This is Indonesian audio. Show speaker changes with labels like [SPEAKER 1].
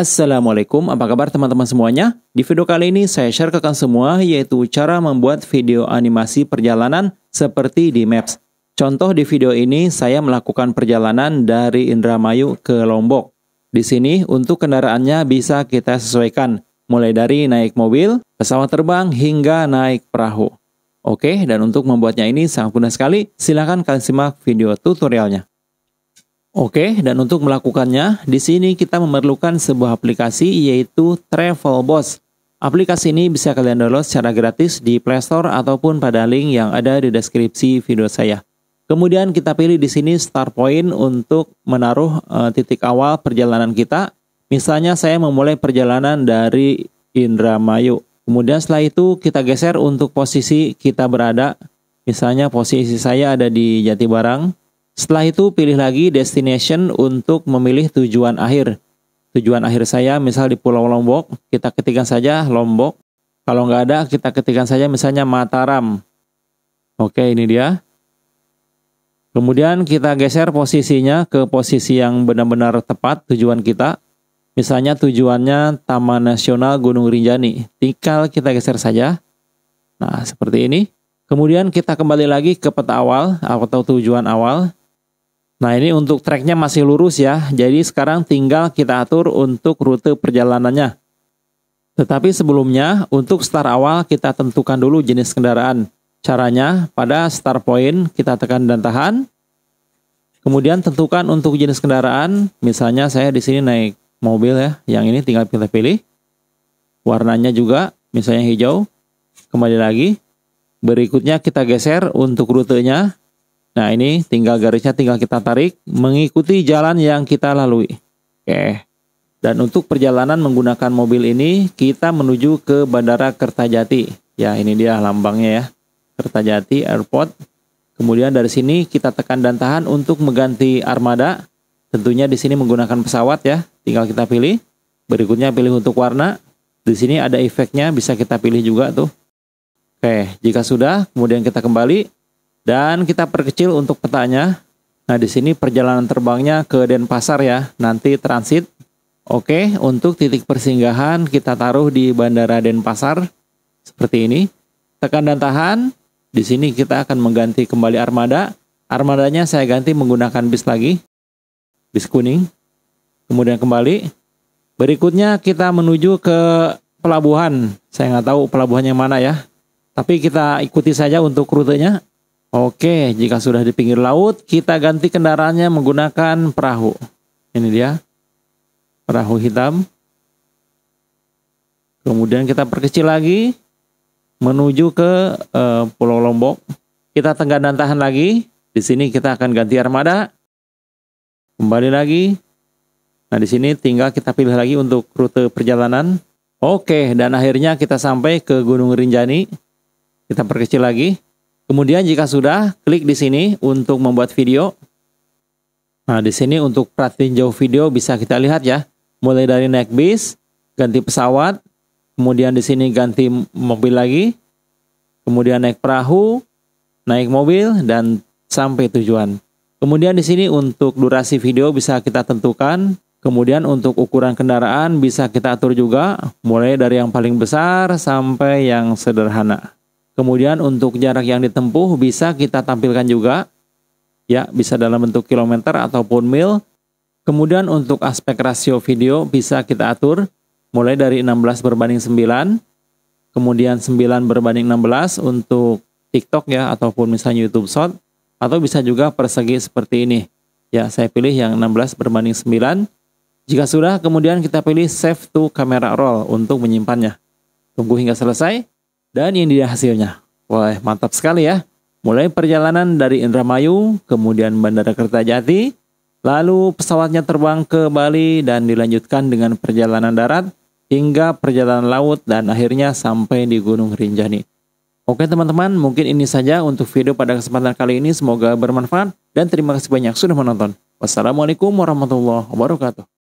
[SPEAKER 1] Assalamualaikum, apa kabar teman-teman semuanya? Di video kali ini saya share ke kalian semua yaitu cara membuat video animasi perjalanan seperti di Maps. Contoh di video ini saya melakukan perjalanan dari Indramayu ke Lombok. Di sini untuk kendaraannya bisa kita sesuaikan, mulai dari naik mobil, pesawat terbang, hingga naik perahu. Oke, dan untuk membuatnya ini sangat mudah sekali, silahkan kalian simak video tutorialnya. Oke, dan untuk melakukannya, di sini kita memerlukan sebuah aplikasi yaitu Travel Boss. Aplikasi ini bisa kalian download secara gratis di Play Store ataupun pada link yang ada di deskripsi video saya. Kemudian kita pilih di sini start point untuk menaruh eh, titik awal perjalanan kita. Misalnya saya memulai perjalanan dari Indramayu. Kemudian setelah itu kita geser untuk posisi kita berada. Misalnya posisi saya ada di Jatibarang, setelah itu pilih lagi destination untuk memilih tujuan akhir. Tujuan akhir saya misal di Pulau Lombok, kita ketikkan saja Lombok. Kalau nggak ada, kita ketikkan saja misalnya Mataram. Oke, ini dia. Kemudian kita geser posisinya ke posisi yang benar-benar tepat tujuan kita. Misalnya tujuannya Taman Nasional Gunung Rinjani. Tinggal kita geser saja. Nah, seperti ini. Kemudian kita kembali lagi ke peta awal atau tujuan awal. Nah ini untuk tracknya masih lurus ya, jadi sekarang tinggal kita atur untuk rute perjalanannya. Tetapi sebelumnya, untuk start awal kita tentukan dulu jenis kendaraan. Caranya, pada start point kita tekan dan tahan. Kemudian tentukan untuk jenis kendaraan, misalnya saya di sini naik mobil ya, yang ini tinggal kita pilih. Warnanya juga, misalnya hijau. Kembali lagi. Berikutnya kita geser untuk rutenya, Nah ini tinggal garisnya tinggal kita tarik mengikuti jalan yang kita lalui. Oke. Dan untuk perjalanan menggunakan mobil ini kita menuju ke Bandara Kertajati. Ya ini dia lambangnya ya. Kertajati Airport. Kemudian dari sini kita tekan dan tahan untuk mengganti armada. Tentunya di sini menggunakan pesawat ya. Tinggal kita pilih. Berikutnya pilih untuk warna. Di sini ada efeknya bisa kita pilih juga tuh. Oke, jika sudah, kemudian kita kembali dan kita perkecil untuk petanya. Nah, di sini perjalanan terbangnya ke Denpasar ya, nanti transit. Oke, untuk titik persinggahan kita taruh di Bandara Denpasar seperti ini. Tekan dan tahan. Di sini kita akan mengganti kembali armada. Armadanya saya ganti menggunakan bis lagi. Bis kuning. Kemudian kembali. Berikutnya kita menuju ke pelabuhan. Saya nggak tahu pelabuhan yang mana ya. Tapi kita ikuti saja untuk rutenya. Oke, jika sudah di pinggir laut, kita ganti kendaraannya menggunakan perahu. Ini dia, perahu hitam. Kemudian kita perkecil lagi menuju ke uh, Pulau Lombok. Kita tenggat dan tahan lagi. Di sini kita akan ganti armada. Kembali lagi. Nah, di sini tinggal kita pilih lagi untuk rute perjalanan. Oke, dan akhirnya kita sampai ke Gunung Rinjani. Kita perkecil lagi. Kemudian jika sudah, klik di sini untuk membuat video. Nah, di sini untuk perhatiin jauh video bisa kita lihat ya. Mulai dari naik bis, ganti pesawat, kemudian di sini ganti mobil lagi, kemudian naik perahu, naik mobil, dan sampai tujuan. Kemudian di sini untuk durasi video bisa kita tentukan. Kemudian untuk ukuran kendaraan bisa kita atur juga, mulai dari yang paling besar sampai yang sederhana. Kemudian untuk jarak yang ditempuh bisa kita tampilkan juga. Ya, bisa dalam bentuk kilometer ataupun mil. Kemudian untuk aspek rasio video bisa kita atur mulai dari 16 berbanding 9. Kemudian 9 berbanding 16 untuk TikTok ya ataupun misalnya YouTube Short atau bisa juga persegi seperti ini. Ya, saya pilih yang 16 berbanding 9. Jika sudah, kemudian kita pilih save to camera roll untuk menyimpannya. Tunggu hingga selesai dan ini dia hasilnya. Wah, mantap sekali ya. Mulai perjalanan dari Indramayu, kemudian Bandara Kertajati, lalu pesawatnya terbang ke Bali dan dilanjutkan dengan perjalanan darat hingga perjalanan laut dan akhirnya sampai di Gunung Rinjani. Oke teman-teman, mungkin ini saja untuk video pada kesempatan kali ini. Semoga bermanfaat dan terima kasih banyak sudah menonton. Wassalamualaikum warahmatullahi wabarakatuh.